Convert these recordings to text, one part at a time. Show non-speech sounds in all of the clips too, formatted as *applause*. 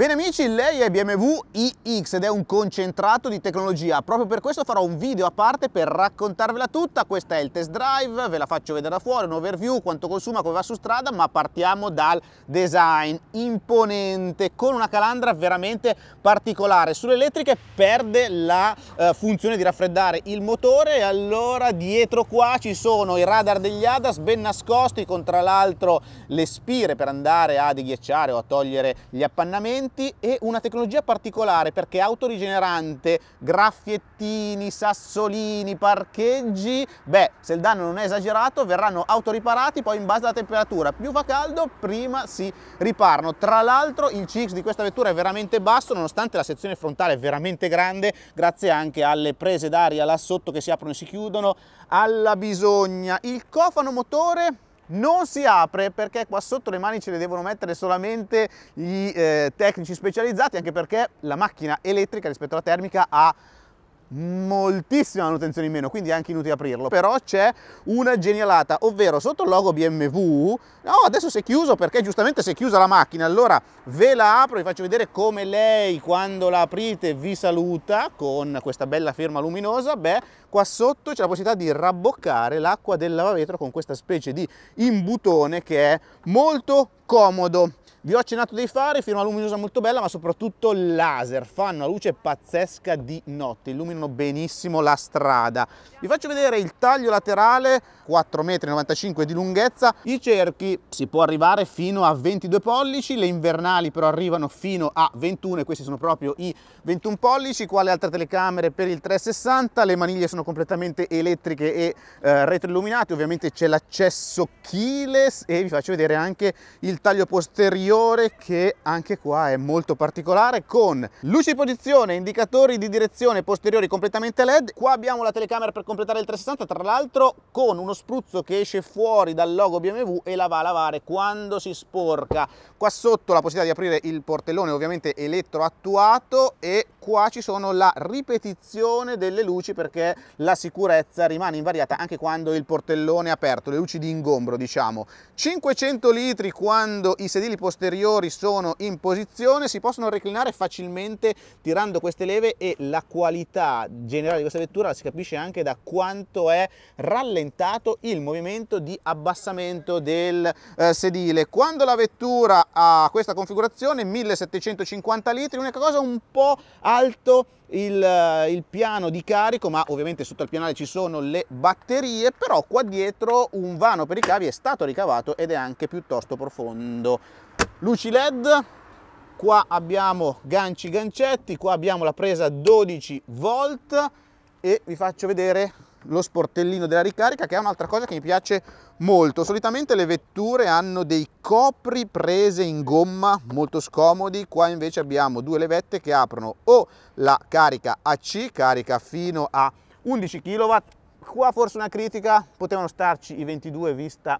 Bene amici, lei è BMW iX ed è un concentrato di tecnologia, proprio per questo farò un video a parte per raccontarvela tutta, questo è il test drive, ve la faccio vedere da fuori, un overview, quanto consuma, come va su strada, ma partiamo dal design imponente, con una calandra veramente particolare, sulle elettriche perde la eh, funzione di raffreddare il motore e allora dietro qua ci sono i radar degli ADAS ben nascosti con tra l'altro le spire per andare a deghiacciare o a togliere gli appannamenti, avanti e una tecnologia particolare perché autorigenerante, graffiettini, sassolini, parcheggi, beh se il danno non è esagerato verranno autoriparati poi in base alla temperatura, più fa caldo prima si riparano. Tra l'altro il CX di questa vettura è veramente basso nonostante la sezione frontale è veramente grande grazie anche alle prese d'aria là sotto che si aprono e si chiudono, alla bisogna. Il cofano motore non si apre perché qua sotto le mani ce le devono mettere solamente i eh, tecnici specializzati anche perché la macchina elettrica rispetto alla termica ha moltissima manutenzione in meno quindi è anche inutile aprirlo però c'è una genialata ovvero sotto il logo BMW no adesso si è chiuso perché giustamente si è chiusa la macchina allora ve la apro e vi faccio vedere come lei quando la aprite vi saluta con questa bella firma luminosa beh qua sotto c'è la possibilità di rabboccare l'acqua del lavavetro con questa specie di imbutone che è molto comodo vi ho accennato dei fari, firma luminosa molto bella, ma soprattutto laser, fanno una luce pazzesca di notte, illuminano benissimo la strada. Vi faccio vedere il taglio laterale, 4,95 m di lunghezza, i cerchi si può arrivare fino a 22 pollici, le invernali però arrivano fino a 21 e questi sono proprio i 21 pollici, qua altre telecamere per il 360, le maniglie sono completamente elettriche e eh, retroilluminate, ovviamente c'è l'accesso keyless e vi faccio vedere anche il taglio posteriore posteriore che anche qua è molto particolare con luci di posizione, indicatori di direzione posteriori completamente LED. Qua abbiamo la telecamera per completare il 360, tra l'altro con uno spruzzo che esce fuori dal logo BMW e la va a lavare quando si sporca. Qua sotto la possibilità di aprire il portellone ovviamente elettroattuato e qua ci sono la ripetizione delle luci perché la sicurezza rimane invariata anche quando il portellone è aperto, le luci di ingombro diciamo. 500 litri quando i sedili posteriori posteriori sono in posizione, si possono reclinare facilmente tirando queste leve e la qualità generale di questa vettura si capisce anche da quanto è rallentato il movimento di abbassamento del eh, sedile. Quando la vettura ha questa configurazione, 1750 litri, l'unica cosa un po' alto il, eh, il, piano di carico, ma ovviamente sotto al pianale ci sono le batterie, però qua dietro un vano per i cavi è stato ricavato ed è anche piuttosto profondo luci led qua abbiamo ganci gancetti qua abbiamo la presa 12 volt e vi faccio vedere lo sportellino della ricarica che è un'altra cosa che mi piace molto solitamente le vetture hanno dei copri prese in gomma molto scomodi qua invece abbiamo due levette che aprono o la carica AC carica fino a 11 kW qua forse una critica potevano starci i 22 vista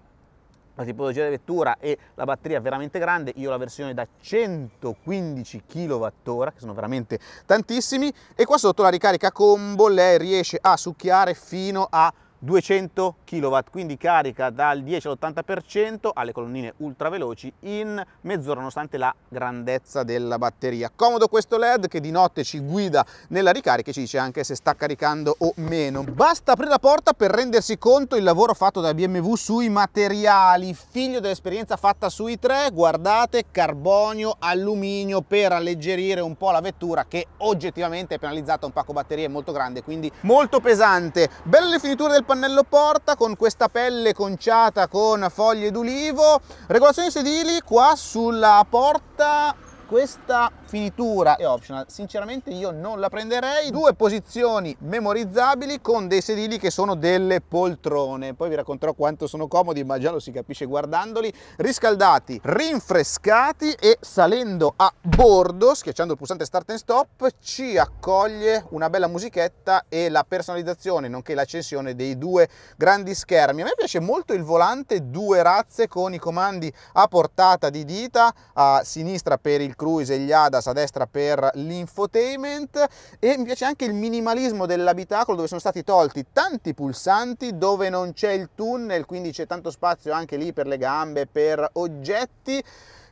la tipologia di vettura e la batteria veramente grande, io ho la versione da 115 kWh, che sono veramente tantissimi, e qua sotto la ricarica combo lei riesce a succhiare fino a 200 kW, quindi carica dal 10 all'80% alle colonnine ultraveloci in mezz'ora nonostante la grandezza della batteria. Comodo questo LED che di notte ci guida nella ricarica e ci dice anche se sta caricando o meno. Basta aprire la porta per rendersi conto il lavoro fatto da BMW sui materiali, figlio dell'esperienza fatta sui tre, guardate carbonio, alluminio per alleggerire un po' la vettura che oggettivamente è penalizzata un pacco batterie molto grande, quindi molto pesante. Belle le finiture del pannello porta con questa pelle conciata con foglie d'ulivo, regolazione sedili qua sulla porta, questa finitura è optional sinceramente io non la prenderei due posizioni memorizzabili con dei sedili che sono delle poltrone poi vi racconterò quanto sono comodi ma già lo si capisce guardandoli riscaldati rinfrescati e salendo a bordo schiacciando il pulsante start and stop ci accoglie una bella musichetta e la personalizzazione nonché l'accensione dei due grandi schermi a me piace molto il volante due razze con i comandi a portata di dita a sinistra per il cruise e gli ADA Adidas a destra per l'infotainment e mi piace anche il minimalismo dell'abitacolo dove sono stati tolti tanti pulsanti, dove non c'è il tunnel, quindi c'è tanto spazio anche lì per le gambe, per oggetti.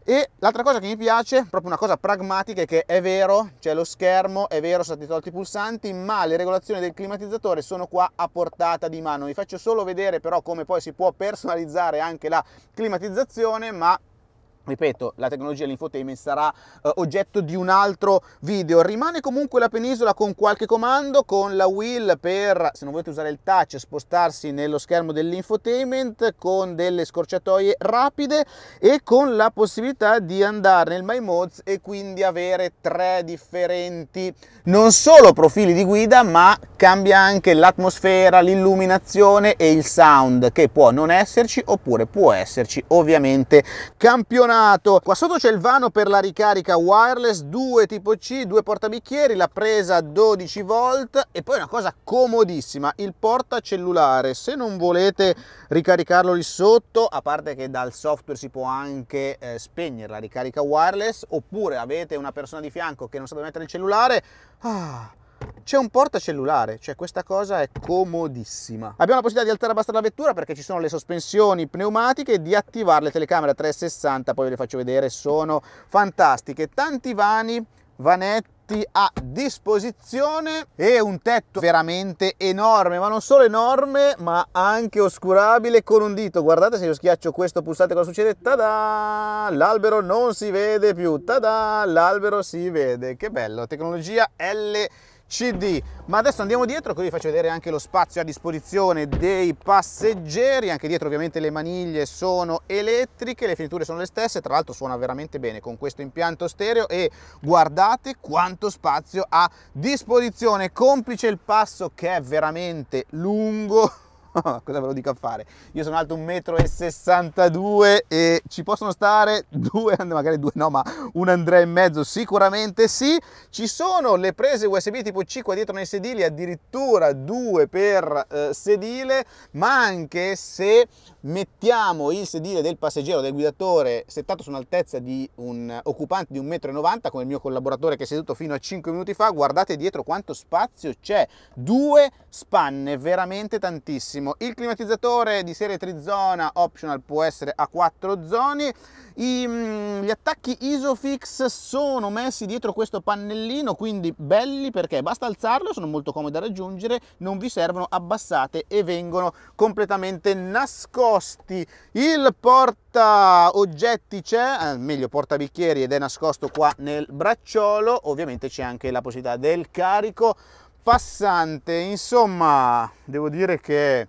E l'altra cosa che mi piace, proprio una cosa pragmatica, è che è vero, c'è lo schermo, è vero, sono stati tolti i pulsanti, ma le regolazioni del climatizzatore sono qua a portata di mano. Vi faccio solo vedere però come poi si può personalizzare anche la climatizzazione, ma ripeto, la tecnologia dell'infotainment sarà eh, oggetto di un altro video. Rimane comunque la penisola con qualche comando, con la wheel per, se non volete usare il touch, spostarsi nello schermo dell'infotainment, con delle scorciatoie rapide e con la possibilità di andare nel My Mods e quindi avere tre differenti, non solo profili di guida, ma cambia anche l'atmosfera, l'illuminazione e il sound, che può non esserci oppure può esserci ovviamente campionato illuminato. Qua sotto c'è il vano per la ricarica wireless, due tipo C, due portabicchieri, la presa 12 volt e poi una cosa comodissima, il portacellulare. Se non volete ricaricarlo lì sotto, a parte che dal software si può anche eh, spegnere la ricarica wireless, oppure avete una persona di fianco che non sa dove mettere il cellulare, ah, c'è un portacellulare, cioè questa cosa è comodissima. Abbiamo la possibilità di alzare abbastanza la vettura perché ci sono le sospensioni pneumatiche e di attivare le telecamere 360, poi ve le faccio vedere, sono fantastiche. Tanti vani, vanetti, a disposizione e un tetto veramente enorme ma non solo enorme ma anche oscurabile con un dito guardate se io schiaccio questo pulsante cosa succede tada l'albero non si vede più tada l'albero si vede che bello tecnologia L CD. Ma adesso andiamo dietro così vi faccio vedere anche lo spazio a disposizione dei passeggeri. Anche dietro ovviamente le maniglie sono elettriche, le finiture sono le stesse, tra l'altro suona veramente bene con questo impianto stereo e guardate quanto spazio a disposizione, complice il passo che è veramente lungo *laughs* cosa ve lo dico a fare? Io sono alto 1,62 m e ci possono stare due, *laughs* magari due no, ma un Andrea e mezzo sicuramente sì. Ci sono le prese USB tipo C qua dietro nei sedili, addirittura due per eh, sedile, ma anche se mettiamo il sedile del passeggero, del guidatore, settato su un'altezza di un occupante di 1,90 m, come il mio collaboratore che è seduto fino a 5 minuti fa, guardate dietro quanto spazio c'è, due spanne, veramente tantissimo benissimo il climatizzatore di serie trizona optional può essere a quattro zone I, mm, gli attacchi isofix sono messi dietro questo pannellino quindi belli perché basta alzarlo sono molto comodi da raggiungere non vi servono abbassate e vengono completamente nascosti il porta oggetti c'è eh, meglio porta bicchieri ed è nascosto qua nel bracciolo ovviamente c'è anche la possibilità del carico passante insomma devo dire che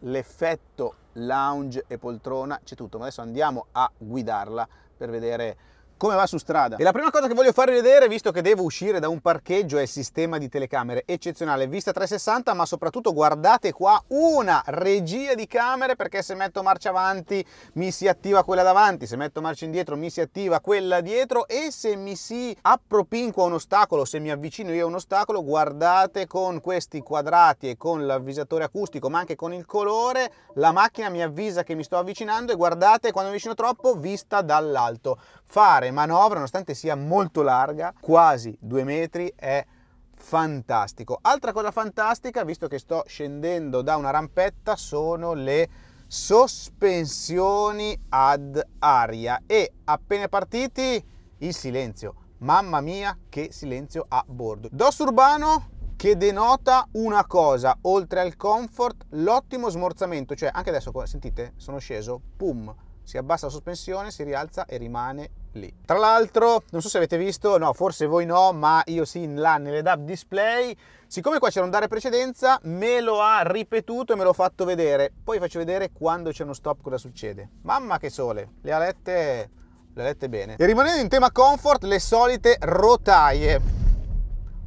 l'effetto lounge e poltrona, c'è tutto, ma adesso andiamo a guidarla per vedere come va su strada. E la prima cosa che voglio farvi vedere, visto che devo uscire da un parcheggio, è il sistema di telecamere eccezionale, vista 360, ma soprattutto guardate qua una regia di camere perché se metto marcia avanti mi si attiva quella davanti, se metto marcia indietro mi si attiva quella dietro e se mi si appropinqua un ostacolo, se mi avvicino io a un ostacolo, guardate con questi quadrati e con l'avvisatore acustico, ma anche con il colore, la macchina mi avvisa che mi sto avvicinando e guardate quando mi avvicino troppo vista dall'alto fare manovra nonostante sia molto larga, quasi due metri, è fantastico. Altra cosa fantastica, visto che sto scendendo da una rampetta, sono le sospensioni ad aria e appena partiti il silenzio. Mamma mia che silenzio a bordo. Dos urbano che denota una cosa, oltre al comfort, l'ottimo smorzamento, cioè anche adesso, sentite, sono sceso, pum, si abbassa la sospensione, si rialza e rimane lì. Tra l'altro, non so se avete visto, no, forse voi no, ma io sì, là nelle DAB display, siccome qua c'era un dare precedenza, me lo ha ripetuto e me l'ho fatto vedere. Poi faccio vedere quando c'è uno stop cosa succede. Mamma che sole, le alette, le alette bene. E rimanendo in tema comfort, le solite rotaie.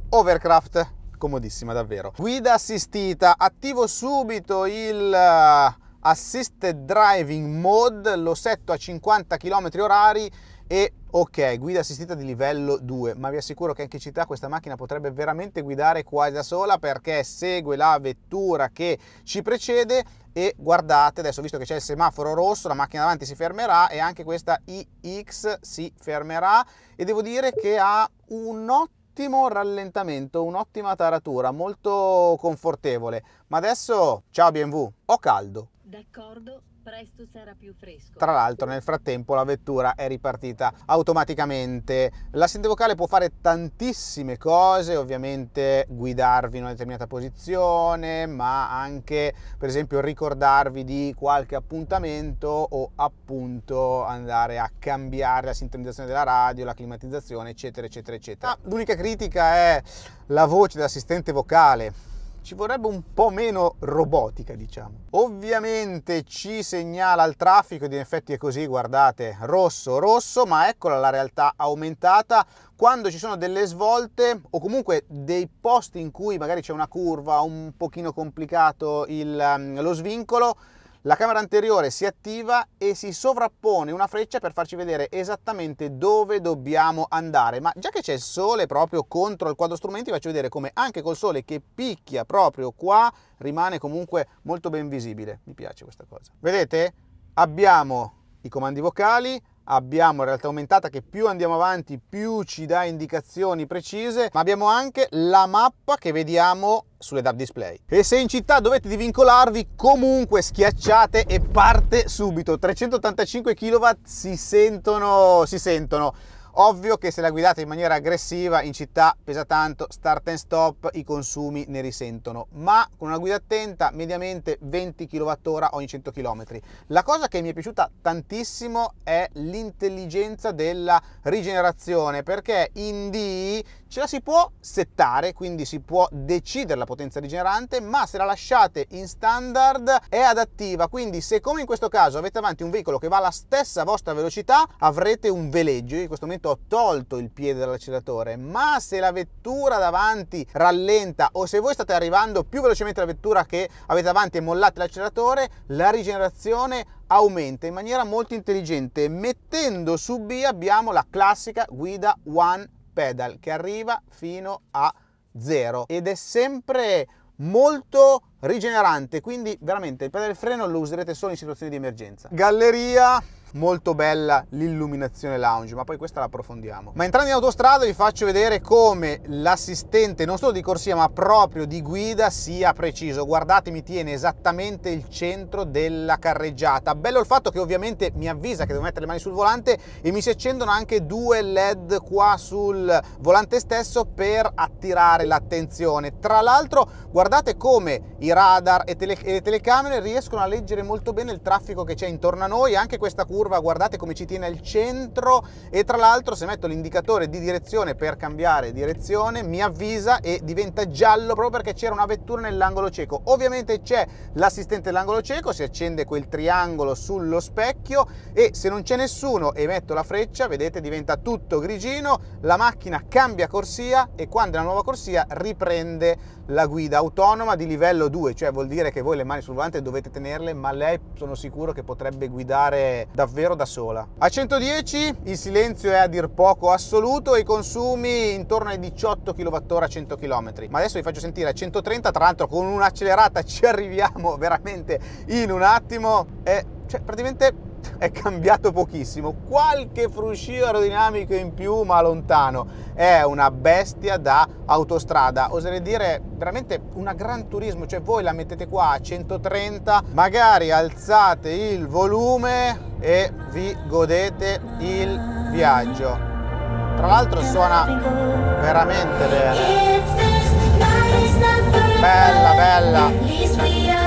Overcraft, comodissima davvero. Guida assistita, attivo subito il Assisted Driving Mode, lo setto a 50 km orari e ok, guida assistita di livello 2, ma vi assicuro che anche in città questa macchina potrebbe veramente guidare quasi da sola perché segue la vettura che ci precede e guardate adesso visto che c'è il semaforo rosso la macchina davanti si fermerà e anche questa iX si fermerà e devo dire che ha un ottimo rallentamento, un'ottima taratura, molto confortevole. Ma adesso, ciao BMW, ho caldo, D'accordo, presto sarà più fresco. Tra l'altro nel frattempo la vettura è ripartita automaticamente. L'assente vocale può fare tantissime cose, ovviamente guidarvi in una determinata posizione, ma anche per esempio ricordarvi di qualche appuntamento o appunto andare a cambiare la sintonizzazione della radio, la climatizzazione, eccetera, eccetera, eccetera. Ah, l'unica critica è la voce dell'assistente vocale ci vorrebbe un po' meno robotica, diciamo. Ovviamente ci segnala il traffico, ed in effetti è così, guardate, rosso, rosso, ma eccola la realtà aumentata. Quando ci sono delle svolte o comunque dei posti in cui magari c'è una curva, un pochino complicato il, ehm, lo svincolo, la camera anteriore si attiva e si sovrappone una freccia per farci vedere esattamente dove dobbiamo andare, ma già che c'è il sole proprio contro il quadro strumenti vi faccio vedere come anche col sole che picchia proprio qua rimane comunque molto ben visibile, mi piace questa cosa. Vedete? Abbiamo i comandi vocali, abbiamo realtà aumentata che più andiamo avanti più ci dà indicazioni precise ma abbiamo anche la mappa che vediamo sulle DAB display e se in città dovete divincolarvi comunque schiacciate e parte subito 385 kW si sentono si sentono Ovvio che se la guidate in maniera aggressiva in città pesa tanto, start and stop, i consumi ne risentono, ma con una guida attenta mediamente 20 kWh ogni 100 km. La cosa che mi è piaciuta tantissimo è l'intelligenza della rigenerazione perché in D Ce la si può settare, quindi si può decidere la potenza rigenerante, ma se la lasciate in standard è adattiva, quindi se come in questo caso avete avanti un veicolo che va alla stessa vostra velocità, avrete un veleggio. Io in questo momento ho tolto il piede dall'acceleratore, ma se la vettura davanti rallenta o se voi state arrivando più velocemente alla vettura che avete avanti e mollate l'acceleratore, la rigenerazione aumenta in maniera molto intelligente. Mettendo su B abbiamo la classica guida One pedal che arriva fino a zero ed è sempre molto rigenerante quindi veramente il pedal del freno lo userete solo in situazioni di emergenza galleria molto bella l'illuminazione lounge, ma poi questa la approfondiamo. Ma entrando in autostrada vi faccio vedere come l'assistente non solo di corsia ma proprio di guida sia preciso. Guardate, mi tiene esattamente il centro della carreggiata. Bello il fatto che ovviamente mi avvisa che devo mettere le mani sul volante e mi si accendono anche due led qua sul volante stesso per attirare l'attenzione. Tra l'altro guardate come i radar e, tele e le telecamere riescono a leggere molto bene il traffico che c'è intorno a noi, anche questa curva curva, guardate come ci tiene al centro e tra l'altro se metto l'indicatore di direzione per cambiare direzione mi avvisa e diventa giallo proprio perché c'era una vettura nell'angolo cieco. Ovviamente c'è l'assistente dell'angolo cieco, si accende quel triangolo sullo specchio e se non c'è nessuno e metto la freccia, vedete diventa tutto grigino, la macchina cambia corsia e quando è la nuova corsia riprende la guida autonoma di livello 2, cioè vuol dire che voi le mani sul volante dovete tenerle, ma lei sono sicuro che potrebbe guidare davvero davvero da sola. A 110 il silenzio è a dir poco assoluto e i consumi intorno ai 18 kWh a 100 km. Ma adesso vi faccio sentire a 130, tra l'altro con un'accelerata ci arriviamo veramente in un attimo È cioè praticamente è cambiato pochissimo, qualche fruscio aerodinamico in più ma lontano, è una bestia da autostrada, oserei dire veramente una gran turismo, cioè voi la mettete qua a 130, magari alzate il volume e vi godete il viaggio. Tra l'altro suona veramente bene bella bella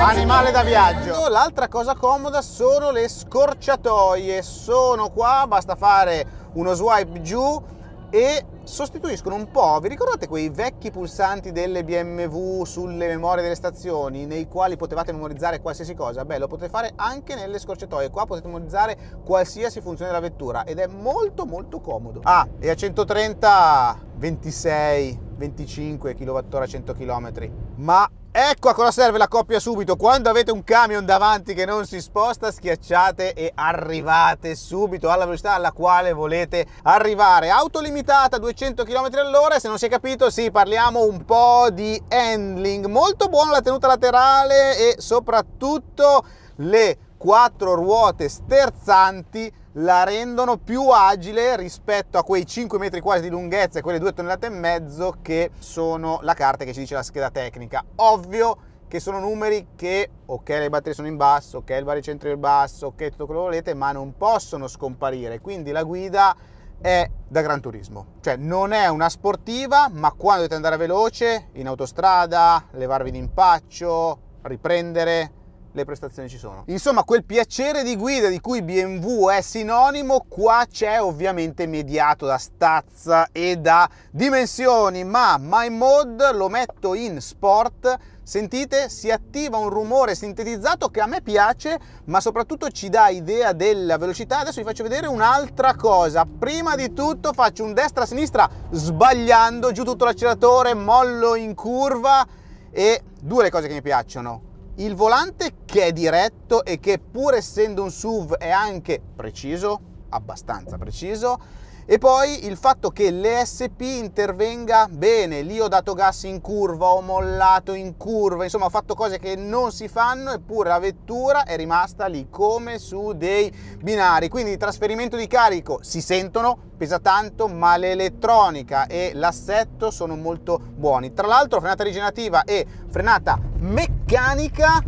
animale da viaggio oh, l'altra cosa comoda sono le scorciatoie sono qua basta fare uno swipe giù e sostituiscono un po', vi ricordate quei vecchi pulsanti delle BMW sulle memorie delle stazioni nei quali potevate memorizzare qualsiasi cosa? Beh, lo potete fare anche nelle scorciatoie, qua potete memorizzare qualsiasi funzione della vettura ed è molto molto comodo. Ah, e a 130, 26, 25 kWh a 100 km, ma Ecco a cosa serve la coppia subito. Quando avete un camion davanti che non si sposta, schiacciate e arrivate subito alla velocità alla quale volete arrivare. Auto limitata 200 km all'ora, se non si è capito, sì, parliamo un po' di handling. Molto buona la tenuta laterale e soprattutto le quattro ruote sterzanti la rendono più agile rispetto a quei 5 metri quasi di lunghezza e quelle 2 tonnellate e mezzo che sono la carta che ci dice la scheda tecnica. Ovvio che sono numeri che, ok le batterie sono in basso, ok il baricentro è in basso, ok tutto quello che volete, ma non possono scomparire, quindi la guida è da Gran Turismo. Cioè non è una sportiva, ma quando dovete andare veloce, in autostrada, levarvi d'impaccio, riprendere, le prestazioni ci sono. Insomma, quel piacere di guida di cui BMW è sinonimo, qua c'è ovviamente mediato da stazza e da dimensioni, ma My Mod lo metto in sport Sentite, si attiva un rumore sintetizzato che a me piace, ma soprattutto ci dà idea della velocità. Adesso vi faccio vedere un'altra cosa. Prima di tutto faccio un destra-sinistra sbagliando giù tutto l'acceleratore, mollo in curva e due le cose che mi piacciono il volante che è diretto e che pur essendo un SUV è anche preciso, abbastanza preciso, e poi il fatto che l'ESP intervenga bene, lì ho dato gas in curva, ho mollato in curva, insomma ho fatto cose che non si fanno eppure la vettura è rimasta lì come su dei binari, quindi il trasferimento di carico si sentono, pesa tanto, ma l'elettronica e l'assetto sono molto buoni. Tra l'altro frenata rigenerativa e frenata meccanica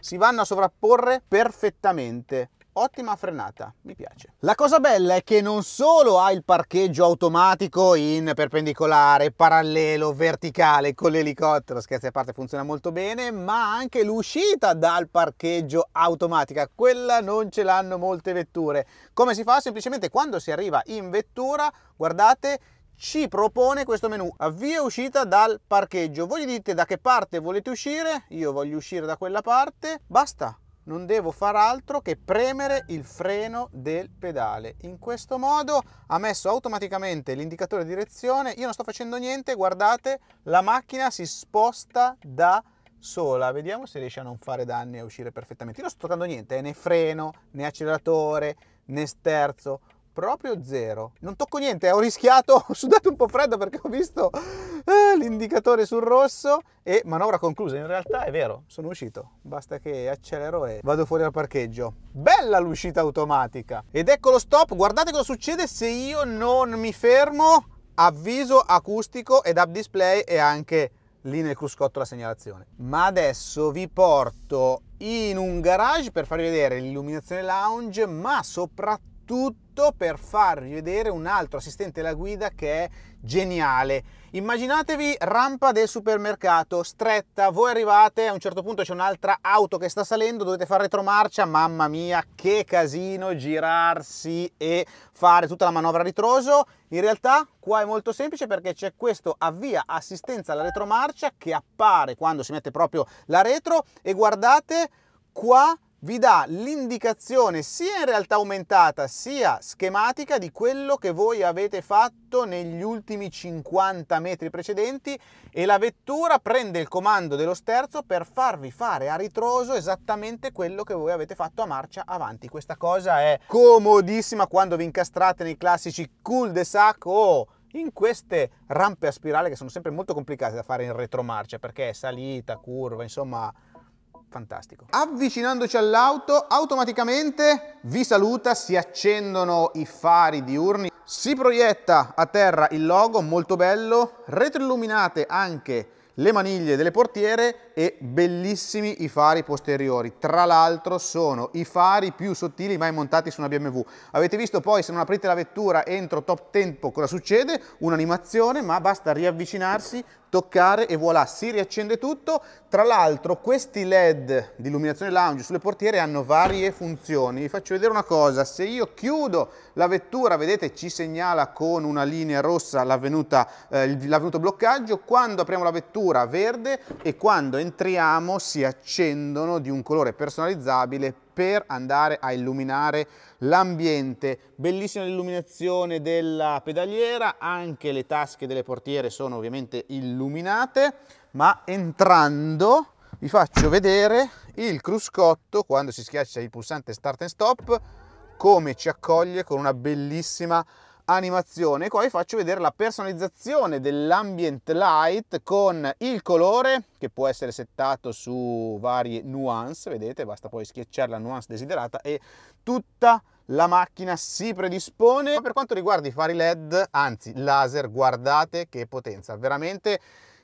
si vanno a sovrapporre perfettamente ottima frenata, mi piace. La cosa bella è che non solo ha il parcheggio automatico in perpendicolare, parallelo, verticale con l'elicottero, scherzi a parte funziona molto bene, ma anche l'uscita dal parcheggio automatica, quella non ce l'hanno molte vetture. Come si fa? Semplicemente quando si arriva in vettura, guardate, ci propone questo menu avvio uscita dal parcheggio voi gli dite da che parte volete uscire io voglio uscire da quella parte basta non devo far altro che premere il freno del pedale. In questo modo ha messo automaticamente l'indicatore di direzione, io non sto facendo niente, guardate, la macchina si sposta da sola, vediamo se riesce a non fare danni e a uscire perfettamente. Io non sto toccando niente, né freno, né acceleratore, né sterzo, proprio zero. Non tocco niente, ho rischiato, *laughs* ho sudato un po' freddo perché ho visto eh, l'indicatore sul rosso e manovra conclusa. In realtà è vero, sono uscito, basta che accelero e vado fuori dal parcheggio. Bella l'uscita automatica! Ed ecco lo stop, guardate cosa succede se io non mi fermo, avviso acustico ed up display e anche lì nel cruscotto la segnalazione. Ma adesso vi porto in un garage per farvi vedere l'illuminazione lounge, ma soprattutto tutto per farvi vedere un altro assistente alla guida che è geniale. Immaginatevi rampa del supermercato, stretta, voi arrivate, a un certo punto c'è un'altra auto che sta salendo, dovete fare retromarcia, mamma mia che casino girarsi e fare tutta la manovra a ritroso. In realtà qua è molto semplice perché c'è questo avvia assistenza alla retromarcia che appare quando si mette proprio la retro e guardate qua vi dà l'indicazione sia in realtà aumentata sia schematica di quello che voi avete fatto negli ultimi 50 metri precedenti e la vettura prende il comando dello sterzo per farvi fare a ritroso esattamente quello che voi avete fatto a marcia avanti. Questa cosa è comodissima quando vi incastrate nei classici cul-de-sac o in queste rampe a spirale che sono sempre molto complicate da fare in retromarcia perché è salita, curva, insomma fantastico. Avvicinandoci all'auto, automaticamente vi saluta, si accendono i fari diurni, si proietta a terra il logo, molto bello, retroilluminate anche le maniglie delle portiere e bellissimi i fari posteriori, tra l'altro sono i fari più sottili mai montati su una BMW. Avete visto poi se non aprite la vettura entro top tempo cosa succede? Un'animazione ma basta riavvicinarsi, toccare e voilà, si riaccende tutto. Tra l'altro questi led di illuminazione lounge sulle portiere hanno varie funzioni. Vi faccio vedere una cosa, se io chiudo la vettura, vedete ci segnala con una linea rossa eh, l'avvenuto eh, bloccaggio, quando apriamo la vettura verde e quando entriamo entriamo si accendono di un colore personalizzabile per andare a illuminare l'ambiente. Bellissima l'illuminazione della pedaliera, anche le tasche delle portiere sono ovviamente illuminate, ma entrando vi faccio vedere il cruscotto quando si schiaccia il pulsante start and stop come ci accoglie con una bellissima animazione qua vi faccio vedere la personalizzazione dell'ambient light con il colore che può essere settato su varie nuance vedete basta poi schiacciare la nuance desiderata e tutta la macchina si predispone ma per quanto riguarda i fari led anzi laser guardate che potenza veramente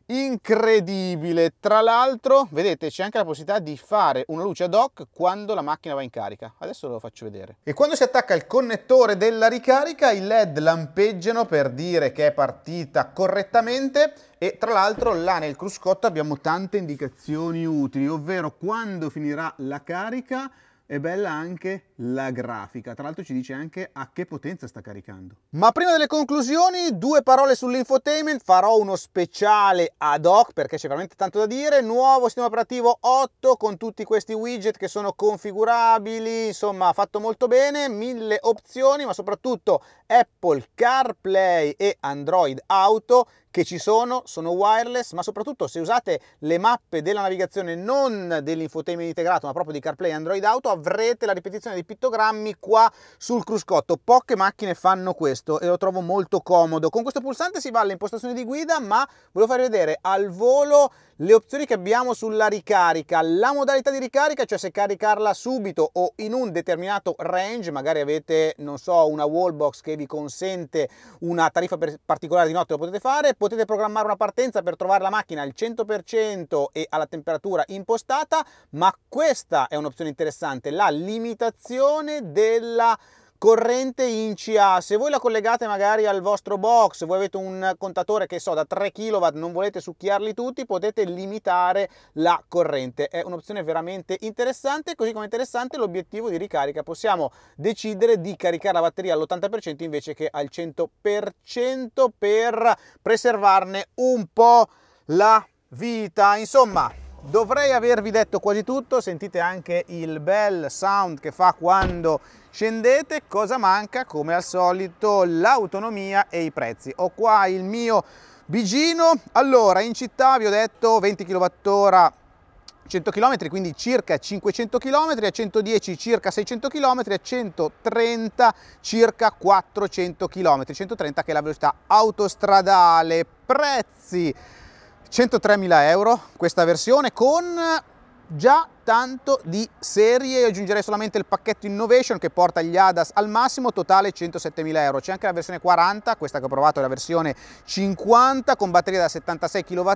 incredibile tra l'altro vedete c'è anche la possibilità di fare una luce ad hoc quando la macchina va in carica adesso ve lo faccio vedere e quando si attacca il connettore della ricarica i led lampeggiano per dire che è partita correttamente e tra l'altro là nel cruscotto abbiamo tante indicazioni utili ovvero quando finirà la carica è bella anche la grafica, tra l'altro ci dice anche a che potenza sta caricando. Ma prima delle conclusioni, due parole sull'infotainment, farò uno speciale ad hoc perché c'è veramente tanto da dire, nuovo sistema operativo 8 con tutti questi widget che sono configurabili, insomma fatto molto bene, mille opzioni, ma soprattutto Apple CarPlay e Android Auto che ci sono, sono wireless, ma soprattutto se usate le mappe della navigazione non dell'infotainment integrato, ma proprio di CarPlay Android Auto, avrete la ripetizione dei pittogrammi qua sul cruscotto. Poche macchine fanno questo e lo trovo molto comodo. Con questo pulsante si va alle impostazioni di guida, ma volevo farvi vedere al volo le opzioni che abbiamo sulla ricarica, la modalità di ricarica, cioè se caricarla subito o in un determinato range, magari avete, non so, una wallbox che vi consente una tariffa particolare di notte, lo potete fare, potete programmare una partenza per trovare la macchina al 100% e alla temperatura impostata, ma questa è un'opzione interessante, la limitazione della corrente in CA, se voi la collegate magari al vostro box, voi avete un contatore che so da 3 kW, non volete succhiarli tutti, potete limitare la corrente. È un'opzione veramente interessante, così come interessante l'obiettivo di ricarica. Possiamo decidere di caricare la batteria all'80% invece che al 100% per preservarne un po' la vita. Insomma, Dovrei avervi detto quasi tutto, sentite anche il bel sound che fa quando scendete. Cosa manca? Come al solito l'autonomia e i prezzi. Ho qua il mio bigino. Allora, in città vi ho detto 20 kWh 100 km, quindi circa 500 km, a 110 circa 600 km, a 130 circa 400 km, 130 che è la velocità autostradale. Prezzi 103.000 euro questa versione con già tanto di serie, io aggiungerei solamente il pacchetto Innovation che porta gli ADAS al massimo, totale 107.000 euro. C'è anche la versione 40, questa che ho provato è la versione 50 con batteria da 76 kWh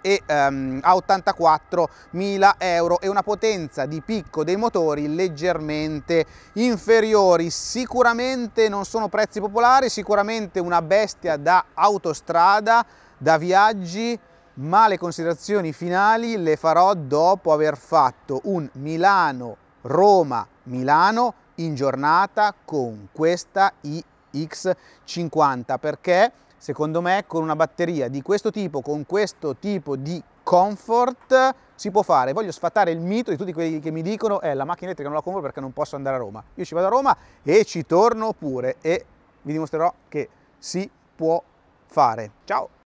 e um, a 84.000 euro e una potenza di picco dei motori leggermente inferiori. Sicuramente non sono prezzi popolari, sicuramente una bestia da autostrada da viaggi, ma le considerazioni finali le farò dopo aver fatto un Milano-Roma-Milano in giornata con questa iX50 perché secondo me con una batteria di questo tipo, con questo tipo di comfort si può fare. Voglio sfatare il mito di tutti quelli che mi dicono eh, la macchina elettrica non la compro perché non posso andare a Roma. Io ci vado a Roma e ci torno pure e vi dimostrerò che si può fare. Ciao!